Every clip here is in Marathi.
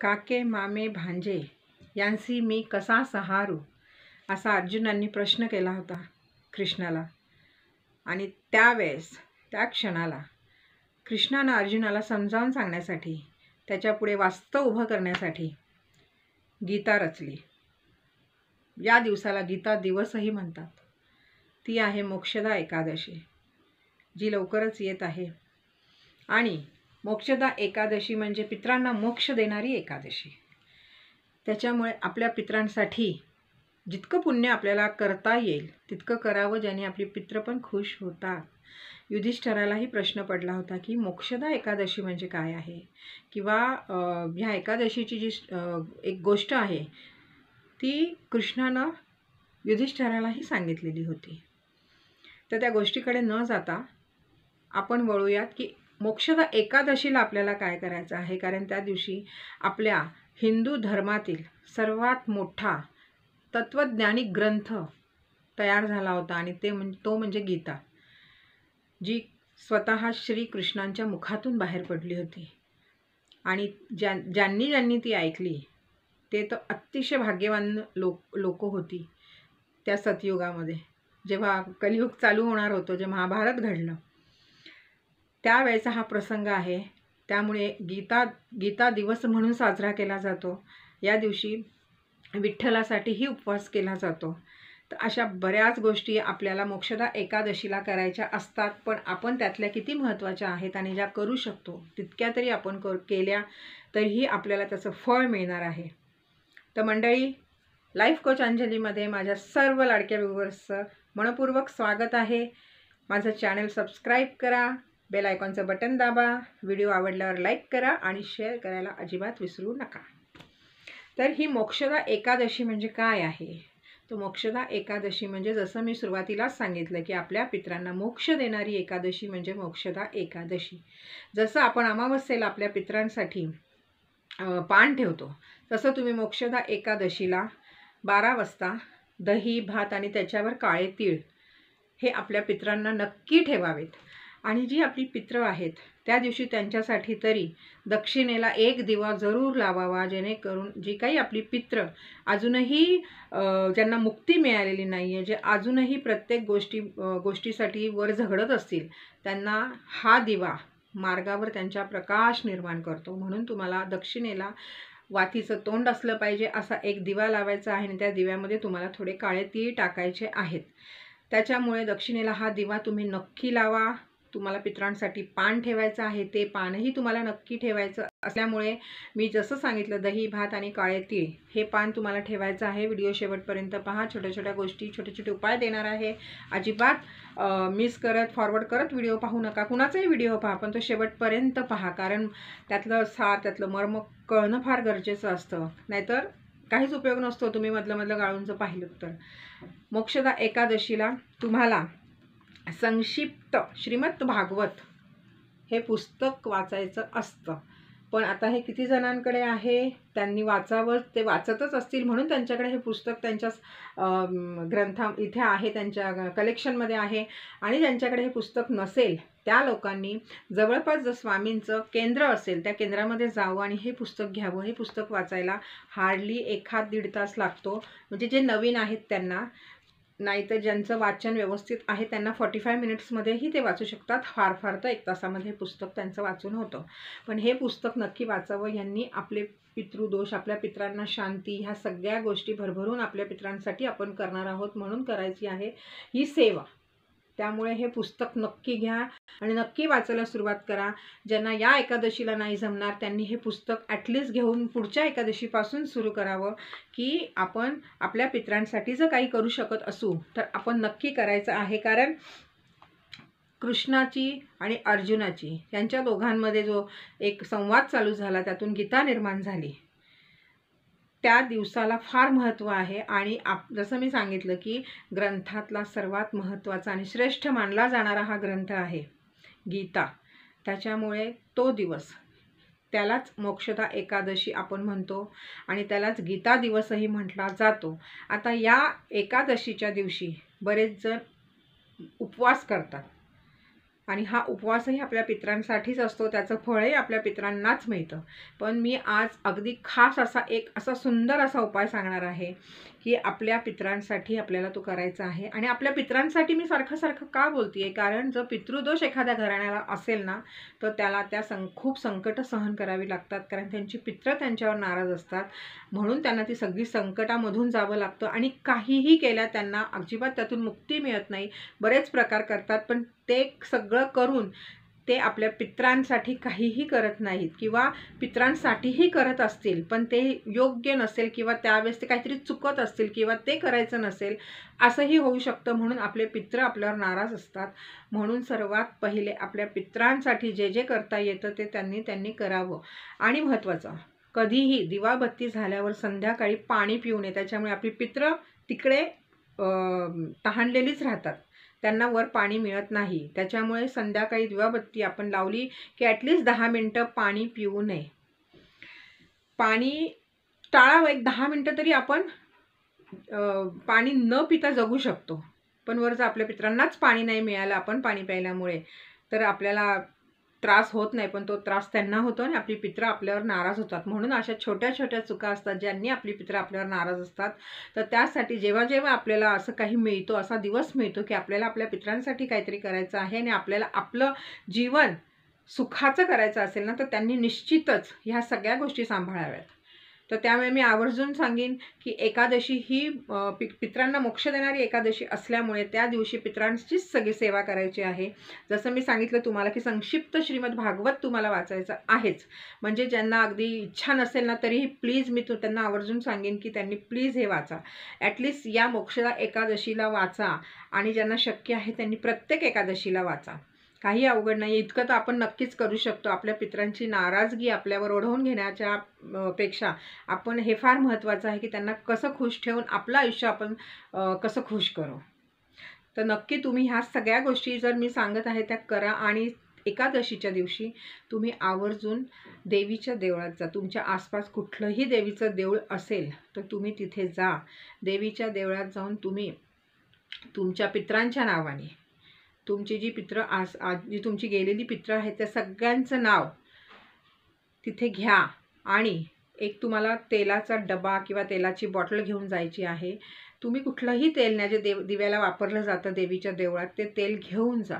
काके मामे भांजे यांसी मी कसा सहारू असा अर्जुनांनी प्रश्न केला होता कृष्णाला आणि त्यावेळेस त्या क्षणाला कृष्णानं अर्जुनाला समजावून सांगण्यासाठी त्याच्यापुढे वास्तव उभं करण्यासाठी गीता रचली या दिवसाला गीता दिवसही म्हणतात ती आहे मोक्षदा एकादशी जी लवकरच येत आहे आणि मोक्षदा एकादशी म्हणजे पित्रांना मोक्ष देणारी एकादशी त्याच्यामुळे आपल्या पित्रांसाठी जितकं पुण्य आपल्याला करता येईल तितकं करावं ज्याने आपली पित्र पण खुश होतात युधिष्ठरालाही प्रश्न पडला होता की मोक्षदा एकादशी म्हणजे काय आहे किंवा ह्या एकादशीची जी एक गोष्ट आहे ती कृष्णानं युधिष्ठरालाही सांगितलेली होती तर त्या गोष्टीकडे न जाता आपण वळूयात की मोक्षदा एकादशीला आपल्याला काय करायचं आहे कारण त्या दिवशी आपल्या हिंदू धर्मातील सर्वात मोठा तत्वज्ञानिक ग्रंथ तयार झाला होता आणि ते म्हण तो म्हणजे गीता जी स्वतः श्रीकृष्णांच्या मुखातून बाहेर पडली होती आणि ज्या ज्यांनी ज्यांनी ती ऐकली ते तर अतिशय भाग्यवान लोक लोक होती त्या सतयुगामध्ये जेव्हा कलियुग चालू होणार होतं जे महाभारत घडलं त्यावेळेचा हा प्रसंग आहे त्यामुळे गीता गीता दिवस म्हणून साजरा केला जातो या दिवशी विठ्ठलासाठीही उपवास केला जातो तर अशा बऱ्याच गोष्टी आपल्याला मोक्षदा एकादशीला करायच्या असतात पण आपण त्यातल्या किती महत्त्वाच्या आहेत आणि ज्या करू शकतो तितक्या तरी आपण कर केल्या तरीही आपल्याला त्याचं फळ मिळणार आहे तर मंडळी लाईफ कोच अंजलीमध्ये माझ्या सर्व लाडक्या व्ह्युअर्सचं मनपूर्वक स्वागत आहे माझं चॅनल सबस्क्राईब करा बेल आयकॉनचं बटन दाबा व्हिडिओ आवडल्यावर लाईक करा आणि शेअर करायला अजिबात विसरू नका तर ही मोक्षदा एकादशी म्हणजे काय आहे तो मोक्षदा एकादशी म्हणजे जसं मी सुरुवातीलाच सांगितलं की आपल्या पित्रांना मोक्ष देणारी एकादशी म्हणजे मोक्षदा एकादशी जसं आपण अमावस्येला आपल्या पित्रांसाठी पान ठेवतो तसं तुम्ही मोक्षदा एकादशीला बारा वाजता दही भात आणि त्याच्यावर काळे तीळ हे आपल्या पित्रांना नक्की ठेवावेत आणि जी आपली पित्र आहेत त्या दिवशी त्यांच्यासाठी तरी दक्षिणेला एक दिवा जरूर लावावा जेणेकरून जी काही आपली पित्र अजूनही ज्यांना मुक्ती मिळालेली नाही आहे जे अजूनही प्रत्येक गोष्टी गोष्टीसाठी वर झगडत असतील त्यांना हा दिवा मार्गावर त्यांच्या प्रकाश निर्माण करतो म्हणून तुम्हाला दक्षिणेला वातीचं तोंड असलं पाहिजे असा एक दिवा लावायचा आहे आणि त्या दिव्यामध्ये तुम्हाला थोडे काळे तीळ टाकायचे आहेत त्याच्यामुळे दक्षिणेला हा दिवा तुम्ही नक्की लावा तुम्हाला पितरांसाठी पान ठेवायचं आहे ते पानही तुम्हाला नक्की ठेवायचं असल्यामुळे मी जसं सांगितलं दही भात आणि काळे तीळ हे पान तुम्हाला ठेवायचं आहे व्हिडिओ शेवटपर्यंत पहा छोट्या छोट्या गोष्टी छोटे छोटे उपाय देणार आहे अजिबात मिस करत फॉरवर्ड करत व्हिडिओ पाहू नका कुणाचाही व्हिडिओ पहा पण तो शेवटपर्यंत पहा कारण त्यातलं सार त्यातलं मर्म कळणं फार गरजेचं असतं नाहीतर काहीच उपयोग नसतो तुम्ही मधलं मधलं गाळूनचं पाहिलं तर मोक्षदा एकादशीला तुम्हाला संक्षिप्त श्रीमद भागवत हे पुस्तक वाचायचं असतं पण आता हे किती जणांकडे आहे त्यांनी वाचावं ते वाचतच असतील म्हणून त्यांच्याकडे हे पुस्तक त्यांच्या ग्रंथा इथे आहे त्यांच्या कलेक्शनमध्ये आहे आणि ज्यांच्याकडे हे पुस्तक नसेल त्या लोकांनी जवळपास जर स्वामींचं केंद्र असेल त्या केंद्रामध्ये जावं आणि हे पुस्तक घ्यावं हे पुस्तक वाचायला हार्डली एखाद दीड तास लागतो म्हणजे जे नवीन आहेत त्यांना नाहीतर ज्यांचं वाचन व्यवस्थित आहे त्यांना फॉर्टी फाय मिनिट्समध्येही ते वाचू शकतात फार फार तर एक तासामध्ये हे पुस्तक त्यांचं वाचून होतं पण हे पुस्तक नक्की वाचावं यांनी आपले पितृदोष आपल्या पित्रांना शांती ह्या सगळ्या गोष्टी भरभरून आपल्या पित्रांसाठी आपण करणार आहोत म्हणून करायची आहे ही सेवा त्यामुळे हे पुस्तक नक्की घ्या आणि नक्की वाचायला सुरुवात करा ज्यांना या एकादशीला नाही जमणार त्यांनी हे पुस्तक ॲटलिस्ट घेऊन पुढच्या एकादशीपासून सुरू करावं की आपण आपल्या पित्रांसाठी जर काही करू शकत असू तर आपण नक्की करायचं आहे कारण कृष्णाची आणि अर्जुनाची यांच्या दोघांमध्ये जो एक संवाद चालू झाला त्यातून गीता निर्माण झाली त्या दिवसाला फार महत्त्व आहे आणि आप जसं मी सांगितलं की ग्रंथातला सर्वात महत्त्वाचा आणि श्रेष्ठ मानला जाणारा हा ग्रंथ आहे गीता त्याच्यामुळे तो दिवस त्यालाच मोक्षदा एकादशी आपण म्हणतो आणि त्यालाच गीता दिवसही म्हटला जातो आता या एकादशीच्या दिवशी बरेच जण उपवास करतात आणि हा उपवासही आपल्या पित्रांसाठीच असतो त्याचं फळही आपल्या पित्रांनाच मिळतं पण मी आज अगदी खास असा एक असा सुंदर असा उपाय सांगणार आहे की आपल्या पित्रांसाठी आपल्याला तो करायचा आहे आणि आपल्या पित्रांसाठी मी सारखं सारखं का बोलते आहे कारण जर पितृदोष एखाद्या घराण्याला असेल ना तर त्याला त्या सं खूप संकटं सहन करावी लागतात कारण त्यांची पित्र त्यांच्यावर नाराज असतात म्हणून त्यांना ती सगळी संकटामधून जावं लागतं आणि काहीही केल्या त्यांना अजिबात त्यातून मुक्ती मिळत नाही बरेच प्रकार करतात पण ते सगळं सगळं करून ते आपल्या पित्रांसाठी काहीही करत नाहीत किंवा पित्रांसाठीही करत असतील पण ते योग्य नसेल किंवा त्यावेळेस ते काहीतरी चुकत असतील किंवा ते करायचं नसेल असंही होऊ शकतं म्हणून आपले पित्र आपल्यावर नाराज असतात म्हणून सर्वात पहिले आपल्या पित्रांसाठी जे जे करता येतं ते त्यांनी त्यांनी करावं आणि महत्त्वाचं कधीही दिवाबत्ती झाल्यावर संध्याकाळी पाणी पिऊ नये त्याच्यामुळे आपली पित्र तिकडे तहानलेलीच राहतात त्यांना वर पाणी मिळत नाही त्याच्यामुळे संध्याकाळी दिवाबत्ती आपण लावली की ॲटलिस्ट दहा मिनटं पाणी पिऊ नये पाणी टाळावं एक दहा मिनटं तरी आपण पाणी न पिता जगू शकतो पण जर आपल्या पित्रांनाच पाणी नाही मिळालं आपण पाणी प्यायल्यामुळे तर आपल्याला त्रास होत नाही पण तो त्रास त्यांना होतो आणि आपली पित्र आपल्यावर नाराज होतात म्हणून अशा छोट्या छोट्या चुका असतात ज्यांनी आपली पित्र आपल्यावर नाराज असतात तर त्यासाठी जेव्हा जेव्हा आपल्याला असं काही मिळतो असा दिवस मिळतो की आपल्याला आपल्या पित्रांसाठी काहीतरी करायचं आहे आणि आपल्याला आपलं जीवन सुखाचं करायचं असेल ना तर त्यांनी निश्चितच ह्या सगळ्या गोष्टी सांभाळाव्यात तर त्यामुळे मी आवर्जून सांगेन की एकादशी ही पि पित्रांना मोक्ष देणारी एकादशी असल्यामुळे त्या दिवशी पित्रांचीच सगळी सेवा करायची आहे जसं मी सांगितलं तुम्हाला की संक्षिप्त श्रीमद भागवत तुम्हाला वाचायचं आहेच म्हणजे ज्यांना अगदी इच्छा नसेल ना तरीही प्लीज मी तू त्यांना आवर्जून सांगेन की त्यांनी प्लीज हे वाचा ॲटलिस्ट या मोक्षदा एकादशीला वाचा आणि ज्यांना शक्य आहे त्यांनी प्रत्येक एकादशीला वाचा काही अवघड नाही इतकं तर आपण नक्कीच करू शकतो आपल्या पित्रांची नाराजगी आपल्यावर ओढवून घेण्याच्या पेक्षा आपण हे फार महत्त्वाचं आहे की त्यांना कसं खुश ठेवून आपलं आयुष्य आपण कसं खुश करू तर नक्की तुम्ही ह्या सगळ्या गोष्टी जर मी सांगत आहे त्या करा आणि एकादशीच्या दिवशी तुम्ही आवर्जून देवीच्या देवळात जा तुमच्या आसपास कुठलंही देवीचं देऊळ असेल तर तुम्ही तिथे जा देवीच्या देवळात जाऊन तुम्ही तुमच्या पित्रांच्या नावाने तुमची जी पित्र आज जी तुमची गेलेली पित्र आहेत त्या सगळ्यांचं नाव तिथे घ्या आणि एक तुम्हाला तेलाचा डबा किंवा तेलाची बॉटल घेऊन जायची आहे तुम्ही कुठलंही तेल नाही जे देव दिव्याला वापरलं जातं देवीच्या देवळात ते तेल घेऊन जा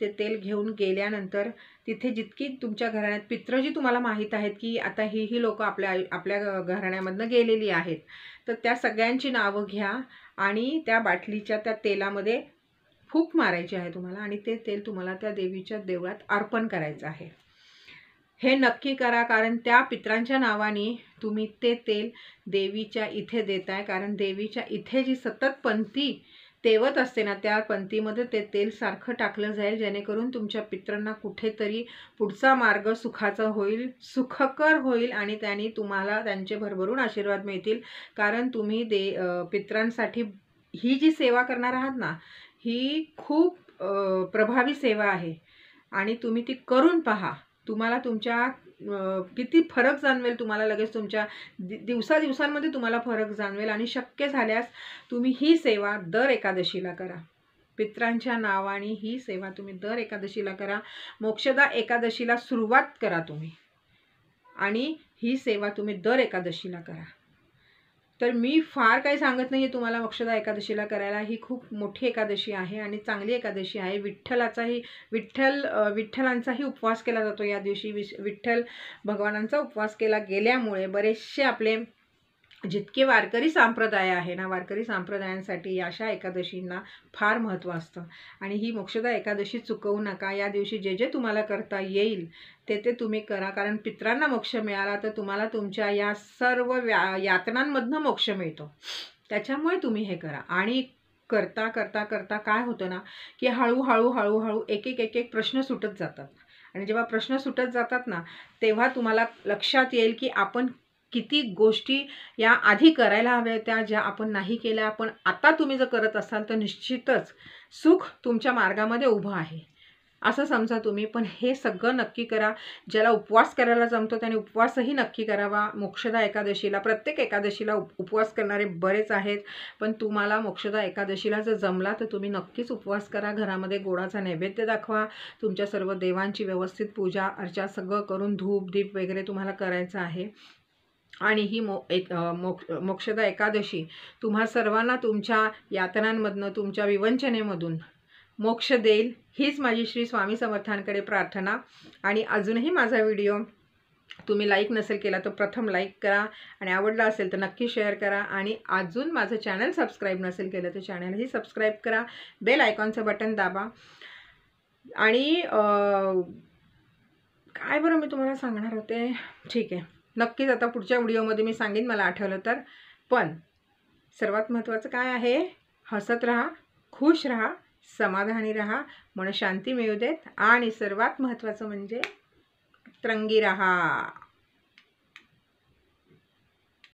ते तेल घेऊन गेल्यानंतर तिथे जितकी तुमच्या घराण्यात पित्र जी तुम्हाला माहीत आहेत की आता ही ही लोकं आपल्या आपल्या घराण्यामधनं गेलेली आहेत तर त्या सगळ्यांची नावं घ्या आणि त्या बाटलीच्या त्या तेलामध्ये फूक मारायची आहे तुम्हाला आणि ते तेल तुम्हाला त्या देवीच्या देवळात अर्पण करायचं आहे हे नक्की करा कारण त्या पित्रांच्या नावाने तुम्ही ते तेल देवीच्या इथे देताय कारण देवीच्या इथे जी सतत पंथी तेवत असते ना त्या पंथीमध्ये ते तेल सारखं टाकलं जाईल जेणेकरून तुमच्या पित्रांना कुठेतरी पुढचा मार्ग सुखाचा होईल सुखकर होईल आणि त्यांनी तुम्हाला त्यांचे भरभरून आशीर्वाद मिळतील कारण तुम्ही दे पित्रांसाठी ही जी सेवा करणार आहात ना ही खूप प्रभावी सेवा आहे आणि तुम्ही ती करून पहा तुम्हाला तुमच्या किती फरक जाणवेल तुम्हाला लगेच तुमच्या दि दिवसांमध्ये तुम्हाला फरक जाणवेल आणि शक्य झाल्यास तुम्ही ही सेवा दर एकादशीला करा पित्रांच्या नावाने ही सेवा तुम्ही दर एकादशीला करा मोक्षदा एकादशीला सुरुवात करा तुम्ही आणि ही सेवा तुम्ही दर एकादशीला करा तर मी फार काही सांगत नाही आहे तुम्हाला वक्षदा एकादशीला करायला ही खूप मोठी एकादशी आहे आणि चांगली एकादशी आहे विठ्ठलाचाही विठ्ठल विठ्ठलांचाही उपवास केला जातो या दिवशी विठ्ठल भगवानांचा उपवास केला गेल्यामुळे बरेचसे आपले जितके वारकरी संप्रदाय आहे ना वारकरी संप्रदायांसाठी अशा एकादशींना फार महत्त्व असतं आणि ही मोक्षदा एकादशी चुकवू नका या दिवशी जे जे तुम्हाला करता येईल ते ते तुम्ही करा कारण पित्रांना मोक्ष मिळाला तर तुम्हाला तुमच्या या सर्व व्या यातनांमधनं मोक्ष मिळतो त्याच्यामुळे तुम्ही हे करा आणि करता करता करता काय होतं ना की हळूहळू हळूहळू एक एक एक एक प्रश्न सुटत जातात आणि जेव्हा प्रश्न सुटत जातात ना तेव्हा तुम्हाला लक्षात येईल की आपण किती गोष्टी या आधी करायला हव्या त्या ज्या आपण नाही केल्या पण आता तुम्ही जर करत असाल तर निश्चितच सुख तुमच्या मार्गामध्ये उभं आहे असं समजा तुम्ही पण हे सगळं नक्की करा ज्याला उपवास करायला जमतो त्याने उपवासही नक्की करावा मोक्षदा एकादशीला प्रत्येक एकादशीला उपवास करणारे बरेच आहेत पण तुम्हाला मोक्षदा एकादशीला जर जमला तर तुम्ही नक्कीच उपवास करा घरामध्ये गोडाचा नैवेद्य दाखवा तुमच्या सर्व देवांची व्यवस्थित पूजा अर्चा सगळं करून धूप दीप वगैरे तुम्हाला करायचं आहे आणि ही मो एक मोक्ष मोक्षदा एकादशी तुम्हा सर्वांना तुमच्या यातनांमधनं तुमच्या विवंचनेमधून मोक्ष देईल हीच माझी श्री स्वामी समर्थांकडे प्रार्थना आणि अजूनही माझा व्हिडिओ तुम्ही लाईक नसेल केला तर प्रथम लाईक करा आणि आवडला असेल तर नक्की शेअर करा आणि अजून माझं चॅनल सबस्क्राईब नसेल केलं तर चॅनलही सबस्क्राईब करा बेल आयकॉनचं बटन दाबा आणि काय बरं मी तुम्हाला सांगणार होते ठीक आहे नक्कीच आता पुढच्या व्हिडिओमध्ये मी सांगेन मला आठवलं तर पण सर्वात महत्त्वाचं काय आहे हसत राहा खुश राहा समाधानी राहा मन शांती मिळू देत आणि सर्वात महत्त्वाचं म्हणजे तरंगी राहा